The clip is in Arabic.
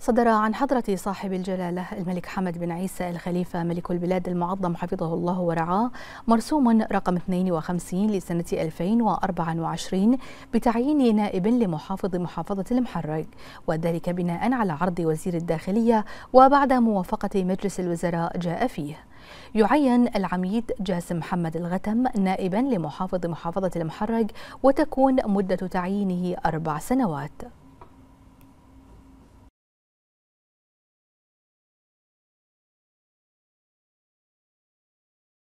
صدر عن حضرة صاحب الجلالة الملك حمد بن عيسى الخليفة ملك البلاد المعظم حفظه الله ورعاه مرسوم رقم 52 لسنة 2024 بتعيين نائب لمحافظ محافظة المحرق وذلك بناء على عرض وزير الداخلية وبعد موافقة مجلس الوزراء جاء فيه يعين العميد جاسم محمد الغتم نائبا لمحافظ محافظة المحرق وتكون مدة تعيينه أربع سنوات